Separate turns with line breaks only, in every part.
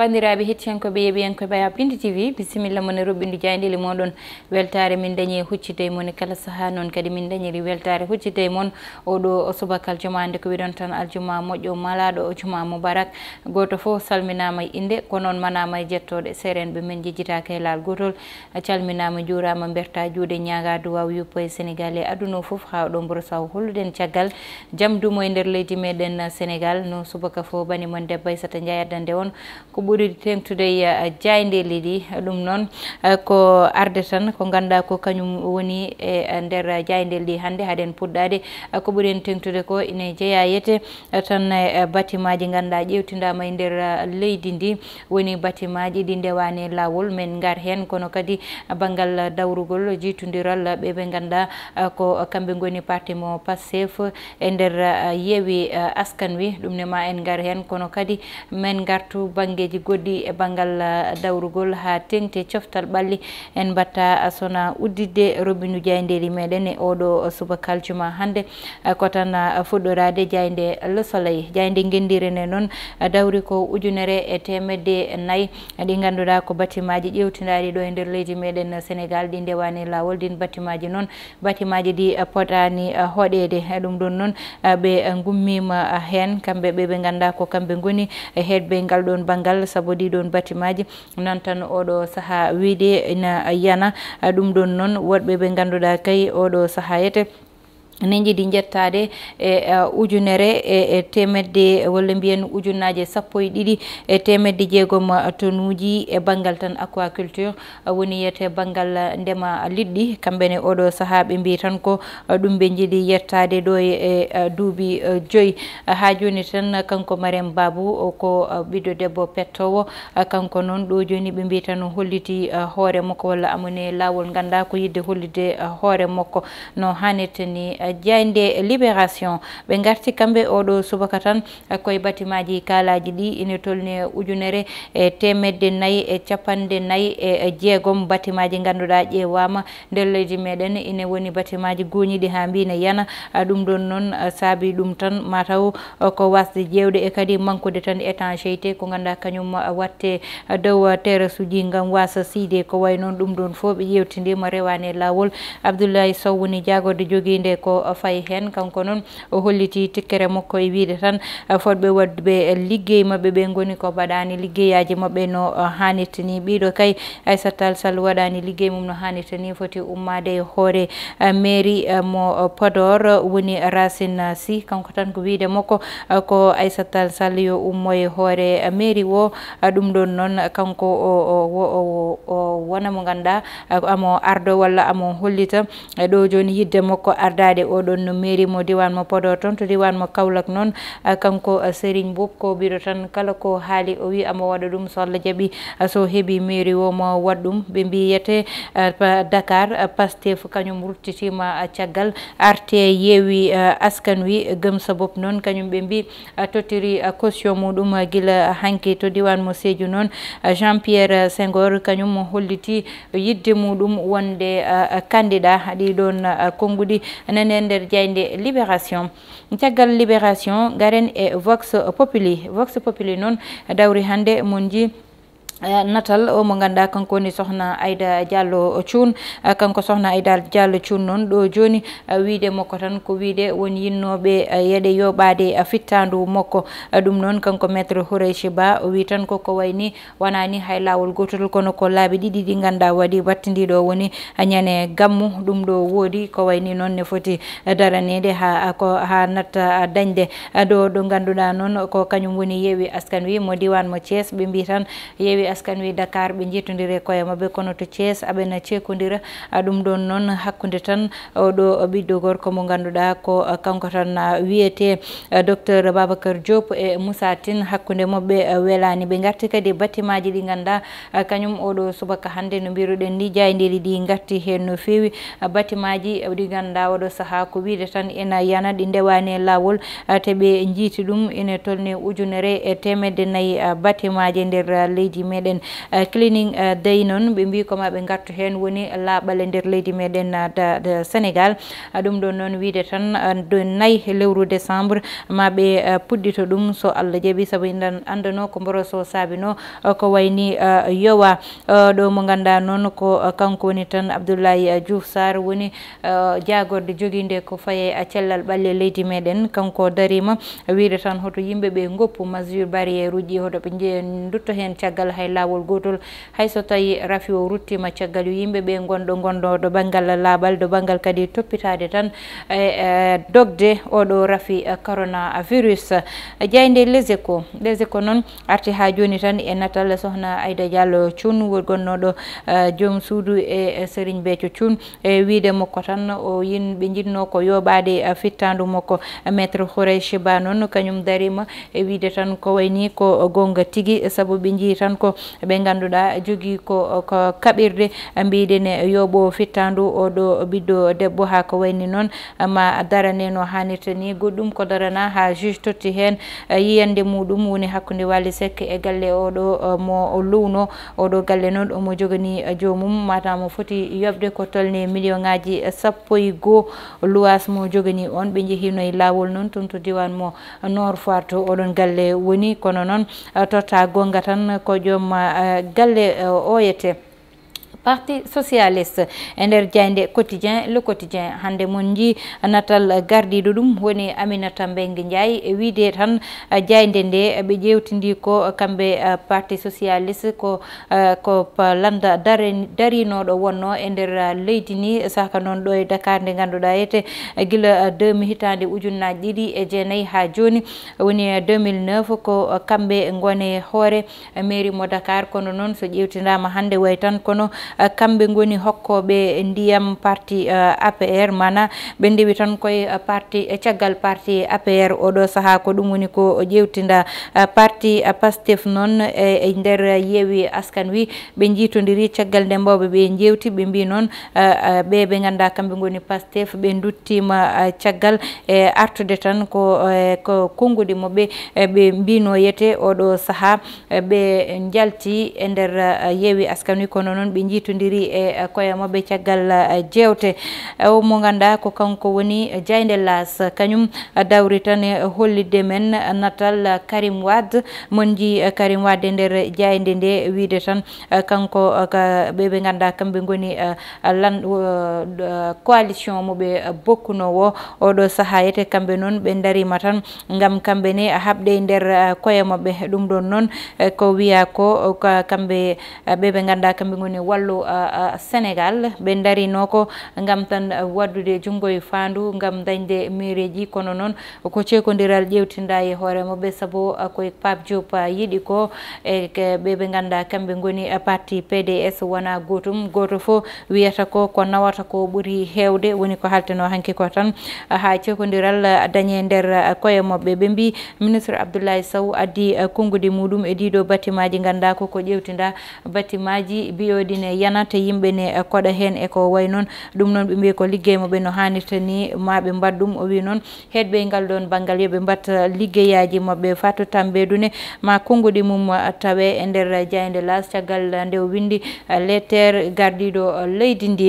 bandiraɓe hettiyankoɓe yeeɓiyankoɓe ha pindi tv bisimilla mon e roɓɓindi jayndili moɗon weltare min dañi e huccide mon e kala saaha noon kadi min dañiri weltare huccide mon oɗo subakal jumaande ko wiɗon tan aljuma moƴƴo malaɗo juma moubarak goto fo salminama inde ko noon manama e jettoɗe serenɓe men jejjitaka e laal gotol calminama juurama berta juuɗe ñaga duwaw yuppo e sénégal e aduna foof ha oɗo mborosaw caggal jam dumo e nder leydi meɗen sénégal no subaka fo banimon debba issata jayatdande on ko ɓuri tengtude e, e, jayndeli ɗi ɗum noon e, ko arde tan ko ngannduɗa ko kañum woni e nder jayndel ɗi hannde haaden puɗɗade ko ɓuri en tengtude ko ine jeeya yete tan batima ji ngannduɗa ƴewtindama e nder leydi ndi woni batimaji ɗi ndewani lawol men ngar hen kono kadi banggal dawrugol jiitudiral ɓe ɓe ngannduɗa ko kamɓe gooni parti mo passef e nder yewi askan wi ɗum ne ma en ngar hen kono kadi men ngartu banggueji goɗɗi e banggal eh, dawrugol ha tengte coftal ɓalli en mbatta eh, sona uddidde robinu jayndeli meɗen e oɗo suba kalcu ma hannde eh, ko tan fuɗɗorade jaynde le soleil jaynde gendirene noon dawri ko ujunere e temedde nayyi ɗi ganduɗa ko batimaji ƴewtidaɗi ɗo e nder leydi meɗen sénégal ɗi ndewani lawol ɗin batimaji noon batimaji ɗi poɗani hoɗede ɗum ɗon noon ɓe gummima hen kamɓe ɓe ɓe ganduɗa ko kamɓe gooni heɗɓe ngal ɗon banggal ngal saabu ɗiɗon batimaji noon tan oɗo saaha wiide na yana ɗum ɗon noon woɗɓe ɓe ganduɗa kay oɗo saahayete neji ɗi jettade e, e ujunere e, e temedde walla mbiyen ujunnaje sappo e ɗiɗi e temedde jeegom uh, tonuji e banggal tan aquaculture uh, woni yete banggal ndema liɗɗi kamɓene oɗo saaha ɓe mbi tan ko uh, ɗum ɓe jiiɗi yettade ɗo e, e duuɓi joyyi ha joni tan kanko marem babou ko ɓiɗɗo debbo pettowo kanko noon ɗo joni ɓe mbi tan holliti hoore makko walla amone lawol ganda ko yidde hollide hoore makko no hanirta ni diaynde libération ɓe garti kamɓe oɗo subaka tan koye batimaji kalaji ɗi ine tolni ujunere e temedde nayyi e capanɗe nayyi e jeegom batimaji ganduɗa ƴeewama nder leydi meɗen ine woni batimaji goñiɗi ha mbine yana ɗum ɗon noon saabi ɗum tan mataw ko wasde jewde e kadi mankude tan étanchéité ko ganduɗa kañum watte dow terrace uji gam wasa siide ko way noon ɗum ɗon fo ɓe ƴewtidima rewani lawol abdoulaye sow woni jagorde joguinde ko fay hen kanko noon o holliti tikkere makko e wiide tan fotɓe wadduɓe ligguey mabɓe ɓe goni ko mbaɗani ligguey mabɓe no hannirta ni ɓiɗo kay aissatal sall waɗani ligguey mum no hannirta ni foti ummade e hoore mairie mo podor woni racine si kanko tan ko wiide makko ko aissatal sall yo ummo e hoore mairie o ɗum ɗon noon kanko o wona mo ganduɗa amo ardo walla amo hollita ɗo joni yidde makko ardade oɗon no mairi mo diwan mo podo toon to diwan mo kawlak noon kanko sérigne bob ko mbiɗo tan kala ko haali o wi amo waɗa ɗum so allah jaaɓi so heeɓi mairi o mo wat ɗum ɓe mbiyete dakar pastef kañum ruttitima caggal arte yewi askan wi gam sabob noon kañum ɓe mbi tottiri caution muɗum guila hanke to diwan mo seju noon jean pierre singor kañum holliti yidde muɗum wonde candidat ɗiɗon konnguɗi nan ene nder jeynde libération caggal libération garen e vox populi vox populi noon dawri hannde mon ji Eh, natal o mo ganduɗa kanko woni sohna ayda diallo thun eh, kanko sohna ayda diallo thun noon ɗo joni eh, wiide makko tan ko wiide woni yinnoɓe yeɗe yoɓade fittandu makko ɗum noon kanko maître houraychi ba o wi tan koko wayni wonani hay lawol gotol kono ko laabi ɗiɗi ɗi ganduɗa waɗi wattidiɗo woni ñane gammu ɗum ɗo woodi ko wayni noon ne foti daranede ha ko ha natta dañde ɗo ɗo ganduɗa noon ko kañum woni yewi askan wi mo diwan mo thies ɓe mbi tan yewi askan wi dakar ɓe jiitodiri koye mabɓe kono to thies aɓena ceekodira ɗum ɗon noon hakkude tan oɗo ɓiɗɗo gorko mo ganduɗa ko kanko tan wiyete eh, docteur babacar diop e moussa tin hakkude moɓɓe eh, welani ɓe garti kadi batimaji ɗi ganduɗa eh, kañum oɗo subaka hande no mbiruɗen ni jayndiri ɗi garti hen no fewi batimaji ɗi ganduɗa oɗo saaha ko wiide tan ena yana ɗi ndewani lawol te ɓe jiiti ɗum ene tolni ujunere e temedde nayyi batimaji e nder leydi me meɗen eh, clining eh, day noon ɓe mbi ko ma ɓe gartu hen woni laaɓal e nder leydi meɗen eh, sénégal ɗum ɗon noon wiide tan do nayi e lewru décembre ma ɓe puɗɗito ɗum so allah jaaɓi saabu inɗan andano ko mboroso saabino ko wayni yowa ɗo mo ganduɗa noon ko kanko woni tan abdoulaye diouf sar woni jagorde joguinde ko faye a cellal ɓalle leydi meɗen kanko darima wiide tan hoto yimɓeɓe goppu masure barriére uji hoto ɓe jee dutto hen caggal hay lawol gotol hayso tawi rafi o ruttima caggal yo yimɓeɓe gonɗo gonɗo ɗo banggal laaɓal ɗo banggal kadi toppitade tan e, e dogde oɗo rafi e, corona virus jeyde leseco leseco noon arti ha joni tan e natal sohna ayda diallo cun gonnoɗo e, joom suudu e serigne becco cun e wiide makko tan o yin ɓe jinno ko yoɓade fittandu makko maître hourayche ba noon kañum darima e wiide tan ko wayni ko gonga tigui saabu ɓe jii tan ko ɓe ganduɗa jogui ko ko kaɓirde mbiɗene yoɓo fittandu oɗo ɓiɗɗo debbo ha ko wayni noon ma darane no hannirta ni goɗɗum ko darana ha juge totti hen yiyande muɗum woni hakkude wali sek e galle oɗo mo luwno oɗo galle noon omo jogani jomum matamo foti yoɓde ko tolni million ngaji sappo e goho luwas mo jogani on ɓe jeehino e lawol noon toon to diwan mo nor foir to oɗon galle woni kono noon totta gonga tan ko jom ɗum eh, galle eh, oyete parti socialiste e nder diaynde quotidien le quotidien hannde mon ji natal gardiɗo ɗum woni aminata mbengue ndiaye e wiide tan diaynde e nde ɓe ƴewtindi ko kamɓe e parti socialiste ko ko landa darinoɗo wonno e nder leydi ni saka noon ɗo e dakar nde ganduɗa yete guila 2mi hitande ujunnaji ɗiɗi e jeenayyi ha joni woni 2009 ko kamɓe gone hoore mairie mo dakar kono noon so ƴewtindama hannde way tan kono Eh, kamɓe goni hokkoɓe ndiyam parti uh, eh, apr mana ɓe ndewi tan koye uh, parti uh, caggal parti apr oɗo saaha ko ɗum woni ko ƴewtinda uh, parti uh, pastef noon e uh, uh, nder uh, yewi askan wi ɓe jiitodiri caggal nde mbawɓe ɓe jewti ɓe mbi noon ɓe ɓe ganda kamɓe goni pastef ɓe duttima caggal e artude tan ko ko konngudi moɓe ɓe mbino yete oɗo saaha ɓe jalti e nder yewi askan wi kono noon ɓe jii jiitodiri e koye mabɓe caggal e, jewte o e, mo ganduɗa ko kanko woni diaynde las kañum dawri tan hollidde men natal karim wad mon ji karim wadde nder diaynde nde wiide tan kanko ɓe ɓe ganduɗa kamɓe goni e, lan coalition moɓe bokkunowo oɗo saaha yete kamɓe noon ɓe darima tan gam kamɓe ne haɓɗe nder koye mabɓe ɗum ɗon noon ko wiya ko kamɓe ɓe ɓe ganduɗa kamɓe goni wallo walu sénégal ɓe darinoko gam tan waddude junggoye fandu gam dañde mairieji kono noon ko ceekodiral ƴewtinda e hoore mo ɓe saabu koye pape diop yiɗi ko e ɓe ɓe ganda kamɓe goni parti pds wona gotum goto fo wiyata ko ko nawata ko ɓuuri hewde woni ko halteno hanki ko tan ha ceekodiral dañe nder koye moɓɓe ɓe mbi ministre abdoulaye sow addi konngudi muɗum e ɗiɗo batimaji ganda koko ƴewtinda batimaji biyoɗine yanata yimɓe ne koɗa hen e ko way noon ɗum noon ɓe mbi ko ligguey moɓe no hannirta ni maɓe mbat ɗum o wi noon heɗɓe ngal ɗon banggal yoɓe mbat uh, ligguey maɓɓe fato tambedune ma konngoɗi mum uh, tawe e nder diayde uh, las caggal nde o windi lettere gardiɗo leydi ndi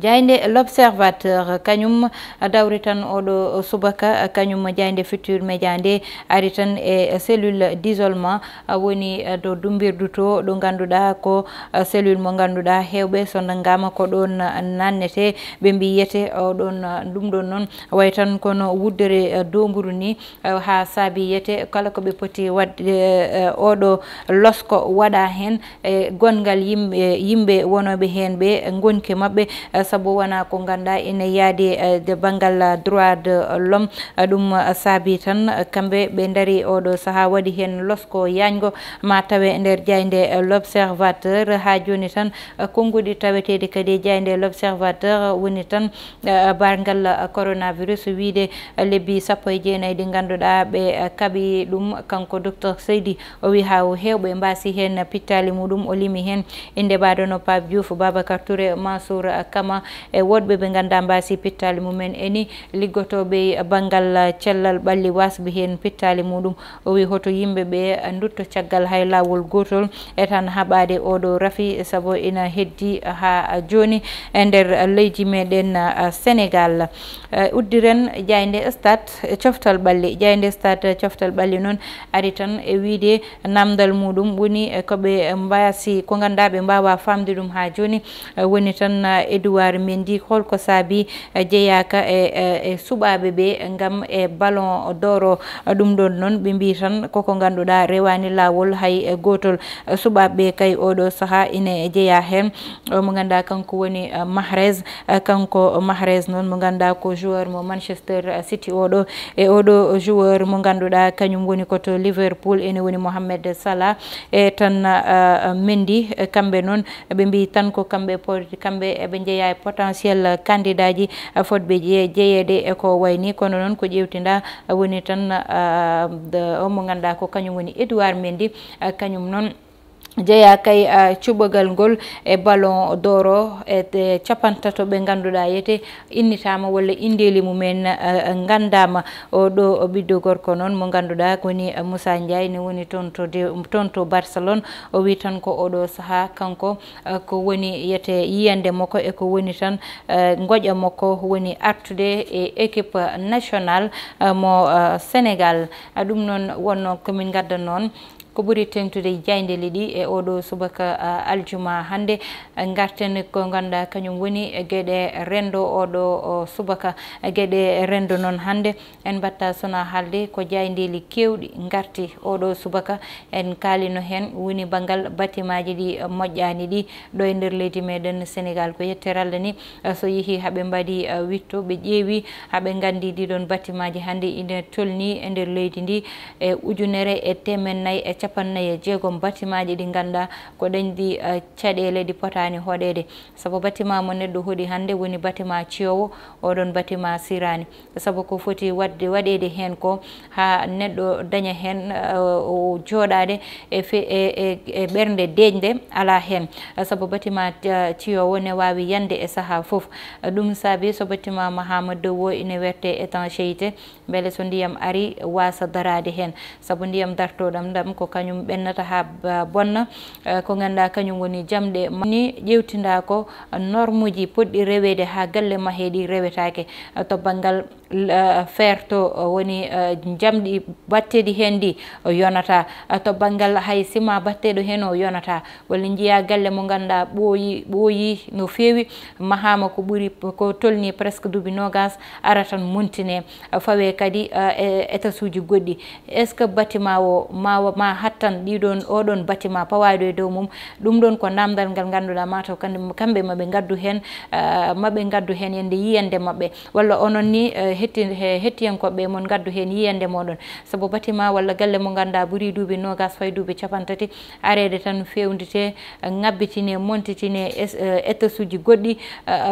jaynde l' observateur kañum dawri tan oɗo subaka kañum jaynde future média nde ari tan e cellule d' isolement woni ɗo dumbirdu to ɗo ganduɗa ko cellule mo ganduɗa hewɓe so ndangama ko ɗon nannete ɓe mbiyete oɗon ɗum ɗon noon way tan kono wuddere domburu ni ha saabi yete kala koɓe poti wadde e, oɗo losko waɗa hen e gongal yimɓe yimɓe wonoɓe hen ɓe gonki mabɓe sabu wona ko ganduɗa ene yaadi e, de banggal droit de l'homme ɗum saabi tan kamɓe ɓe daari oɗo saaha waɗi hen losko yaañgo ma tawe e nder jaynde l' observateur ha joni tan konngudi tawetede kadi e jaynde l' observateur woni tan bangal coronavirus wiide lebbi sappo e jeenayyi ɗi ganduɗa ɓe kaɓi ɗum kanko docteur seydi o wi ha o hewɓe mbasi hen pittali muɗum o limi hen e ndeɓaɗono pape diouf babacar touré mansour kama vraiment e wodɓe ɓe ganduɗa mbasi pittali mumen e ni liggotoɓe banggal eh, cellal ɓalli wasɓe hen pittali muɗum o wi hoto yimɓeɓe eh, dutto caggal hay lawol gotol e tan haɓade oɗo rafi saabu ina heddi eh, ha joni e nder leydi meɗen sénégal uddiren jaynde stat coftal ɓalli jaynde stat coftal ɓalli noon ari tan e wiide namdal muɗum woni koɓe mbasi ko ganduɗa ɓe mbawa famde ɗum ha joni woni tan edu diwar min ndi holko saabi eh, jeeyaka e eh, e eh, suɓaɓe ɓe gam e ballon doro ɗum ɗon noon ɓe mbi tan koko ganduɗa rewani lawol hay gotol suɓaɓeɓe kay oɗo saaha ine jeeya hen mo ganduɗa kanko woni mahrez kanko mahrez noon mo ganduɗa ko joueur mo manchester city oɗo e oɗo joueur mo ganduɗa kañum woni koto liverpool ene woni mohammed sala e tan mendi kamɓe noon ɓe mbi tan ko kamɓe pot kamɓe ɓe jeeya jeeya potentiel candidat ji uh, fodɓe jeeyede eko way ni kono noon ko ƴewtinda uh, woni tan uh, o mo ganduɗa ko kañum woni édoird mendi kañum noon jeeya kay cuɓogal ngol e ballon doro e capantato ɓe ngannduɗa yete innitama walla indeli mumen nganndama o ɗo ɓiɗɗo gorko noon mo ngannduɗa kowoni moussa ndiaye ne woni toon to de toon to barcelone o wi tan ko oɗo saaha kanko ko woni yete yiyande makko eko woni tan goƴa makko woni artude e équipe national mo sénégal ɗum noon wonno komin gadda noon ko ɓuri tengtude jaydeli ɗi e oɗo subaka aljuma hannde garten ko ngannduɗa kañum woni gueɗe rendo oɗo subaka gueɗe rendo noon hannde en mbatta sona haalde ko jaydeli kewɗi garti oɗo subaka en kaalino hen woni banggal batimaji ɗi moƴƴani ɗi ɗo e nder leydi meɗen sénégal ko yettere allah ni so yeehi haaɓe mbaɗi witto ɓe ƴeewi haaɓe nganndi ɗiɗon batimaji hannde ine tolni e nder leydi ndi e ujunere e temen nayyi e capannayi e jeegom batimaji ɗi ganduɗa ko ɗañdi eh, caɗele ɗi potani hoɗede saabu batima mo neɗɗo huuɗi hande woni batima ciowo oɗon batima sirani saabu ko foti wadde waɗede hen ko ha neɗɗo daña hen eh, jooɗade e, e, e, e ɓernde deñde ala hen saabu batima eh, ciowo ne wawi yande e saaha foof ɗum saabi so batima mahamadou dow wo ine werte étanchéité beele so ndiyam ari wasa darade hen saabu ndiyam dartoɗam ɗam ko kañum ɓennata ha bonna e, ko ganduɗa kañum woni jamɗe ni ƴewtida ko norme ji poɗɗi rewede ha galle ma heeɗi rewetake e, to banggal faire to woni e, jamɗi batteɗi hen ndi yonata to banggal hay sima batteɗo hen o yonata walla jiya galle mo ganduɗa ɓooyi ɓooyi no fewi mahama ko ɓuuri ko tolni presque duuɓi nogas ara tan montine fawe kadi e étas uji goɗɗi est ce que batima o mawa ma hattan ɗiɗon oɗon batiment pawaydo e dow mum ɗum ɗon ko namdal ngal ngannduɗa mataw kan kamɓe maɓe gaddu hen eh, maɓe gaddu hen yande yiyande maɓɓe walla onon ni eh, hetti hettiyankoɓɓe mon gaddu hen yiyande moɗon saabu batiment walla galle mo ganduɗa ɓuuri duuɓi nogas fay duuɓi capantati arede tan fewdite ngabbitine montitine étos eh, uji goɗɗi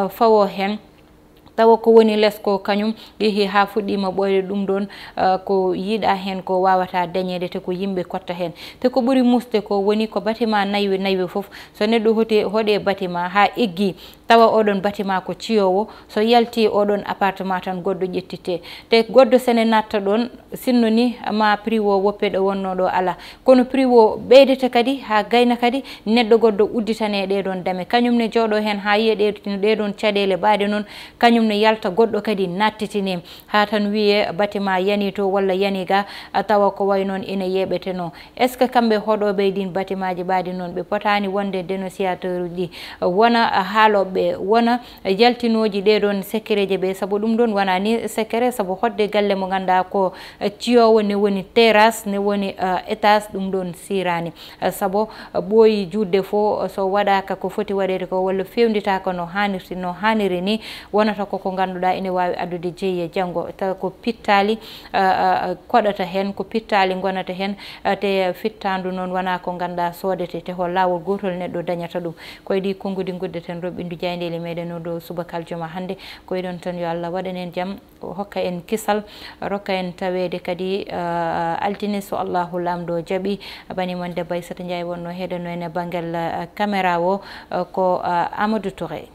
fawo hen tawa ko woni less ko kañum yeehi ha fuɗɗima ɓoyde ɗum ɗon uh, ko yiiɗa hen ko wawata dañede te ko yimɓe kotta hen te ko ɓuuri musde ko woni ko batima nayi nayi foof so neɗɗo hoti hoɗe batima ha eggi tawa oɗon batima ko ciyowo so yalti oɗon appartement tan goɗɗo ƴettite te goɗɗo sene natta ɗon sinnoni ma prix o woppeɗo wonnoɗo ala kono prix o ɓeydete kadi ha gayna kadi neɗɗo goɗɗo udditane ɗeɗon dame kañumne jooɗo hen ha yiiye ɗeɗon caɗele ɓaade noon kañum kañum ne yalta goɗɗo kadi nattitini ha tan wiye batima yani to walla yani ga tawa ko way noon ina yeɓeteno est ce que kamɓe hoɗoɓe ɗin batimaji ɓaadi noon ɓe potani wonde dénonciateur uji wona haaloɓeɓe wona yaltinoji ɗeɗon sécuré je ɓe saabu ɗum ɗon wona ni sécuré saabu hoɗde galle mo ganduɗa ko ciowo ne woni terrace ne woni eh, étage ɗum ɗon sirani saabu ɓooyi judde fo so waɗaka ko foti waɗede ko walla fewditaka no hanirti no haniri ni wonata ko ko ganduɗa ene wawi addude jeeyi e janggo tawa ko pittali koɗata hen ko pittali gonata hen te fittandu noon wona ko ganduɗa sodete te ho lawol gotol neɗɗo dañata ɗum koyeɗi konngudi guddeten roɓɓindu jeyndeli meɗen o ɗo subakaljuma hannde koyeɗon tan yo allah waɗan en jaam hokka en kisal rokka en tawede kadi altine so allahu lamɗo jaaɓi banimon debay sata ndiaye wonno heɗeno en banggal caméra o ko amadou touré